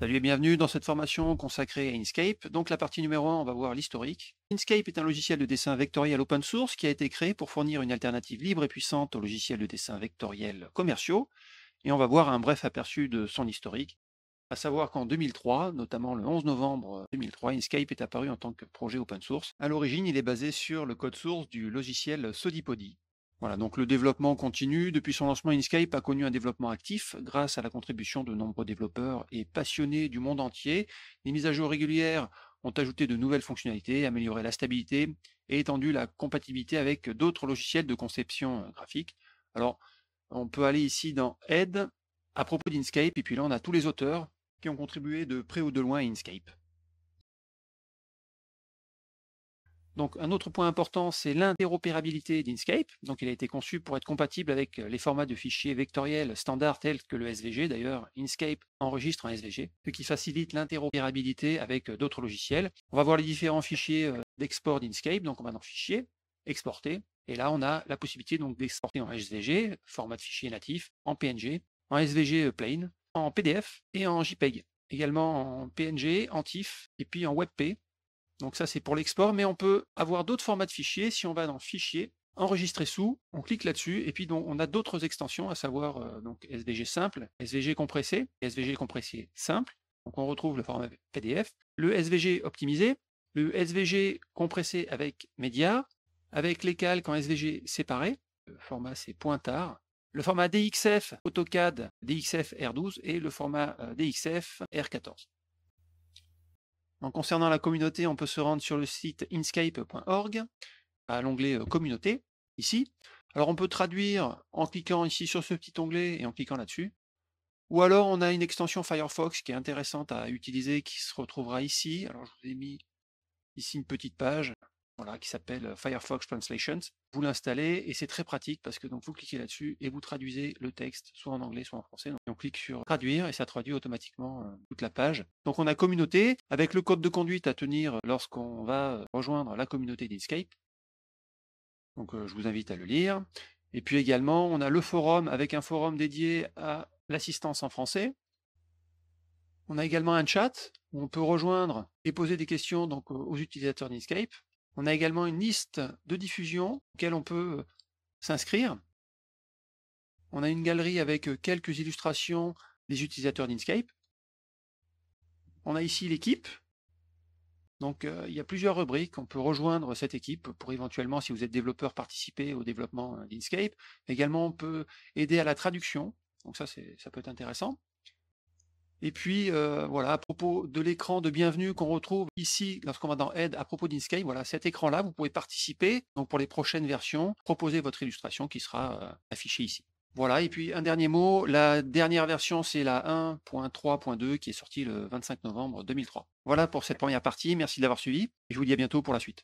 Salut et bienvenue dans cette formation consacrée à Inkscape. Donc la partie numéro 1, on va voir l'historique. Inkscape est un logiciel de dessin vectoriel open source qui a été créé pour fournir une alternative libre et puissante aux logiciels de dessin vectoriel commerciaux. Et on va voir un bref aperçu de son historique. À savoir qu'en 2003, notamment le 11 novembre 2003, Inkscape est apparu en tant que projet open source. À l'origine, il est basé sur le code source du logiciel Sodipodi, voilà, donc le développement continue. Depuis son lancement, Inkscape a connu un développement actif grâce à la contribution de nombreux développeurs et passionnés du monde entier. Les mises à jour régulières ont ajouté de nouvelles fonctionnalités, amélioré la stabilité et étendu la compatibilité avec d'autres logiciels de conception graphique. Alors, on peut aller ici dans Aide à propos d'Inkscape, et puis là, on a tous les auteurs qui ont contribué de près ou de loin à Inkscape. Donc un autre point important, c'est l'interopérabilité d'Inkscape. Donc il a été conçu pour être compatible avec euh, les formats de fichiers vectoriels standards tels que le SVG. D'ailleurs, Inkscape enregistre en SVG, ce qui facilite l'interopérabilité avec euh, d'autres logiciels. On va voir les différents fichiers euh, d'export d'Inkscape. Donc on va dans Fichier, Exporter. Et là, on a la possibilité d'exporter en SVG, format de fichier natif, en PNG, en SVG plain, en PDF et en JPEG. Également en PNG, en TIFF et puis en WebP donc ça, c'est pour l'export, mais on peut avoir d'autres formats de fichiers. Si on va dans Fichier, Enregistrer sous, on clique là-dessus, et puis on a d'autres extensions, à savoir euh, donc SVG simple, SVG compressé, SVG compressé simple. Donc on retrouve le format PDF, le SVG optimisé, le SVG compressé avec média, avec les calques en SVG séparé, le format c'est pointard, le format DXF AutoCAD DXF R12 et le format euh, DXF R14. En concernant la communauté, on peut se rendre sur le site inscape.org, à l'onglet euh, communauté, ici. Alors on peut traduire en cliquant ici sur ce petit onglet et en cliquant là-dessus. Ou alors on a une extension Firefox qui est intéressante à utiliser, qui se retrouvera ici. Alors je vous ai mis ici une petite page voilà, qui s'appelle euh, Firefox Translations. Vous l'installez et c'est très pratique parce que donc vous cliquez là-dessus et vous traduisez le texte soit en anglais soit en français. Donc on clique sur traduire et ça traduit automatiquement euh, toute la page. Donc on a communauté avec le code de conduite à tenir euh, lorsqu'on va rejoindre la communauté d'Inkscape. Donc je vous invite à le lire. Et puis également, on a le forum avec un forum dédié à l'assistance en français. On a également un chat où on peut rejoindre et poser des questions donc, aux utilisateurs d'Inkscape. On a également une liste de diffusion auxquelles on peut euh, s'inscrire. On a une galerie avec euh, quelques illustrations des utilisateurs d'Inkscape. On a ici l'équipe. Donc euh, il y a plusieurs rubriques. On peut rejoindre cette équipe pour éventuellement, si vous êtes développeur, participer au développement d'Inkscape. Également, on peut aider à la traduction. Donc ça, ça peut être intéressant. Et puis, euh, voilà, à propos de l'écran de bienvenue qu'on retrouve ici lorsqu'on va dans Aide à propos d'Inkscape, voilà, cet écran-là, vous pouvez participer. Donc, pour les prochaines versions, proposer votre illustration qui sera euh, affichée ici. Voilà, et puis un dernier mot, la dernière version, c'est la 1.3.2 qui est sortie le 25 novembre 2003. Voilà pour cette première partie, merci d'avoir suivi, et je vous dis à bientôt pour la suite.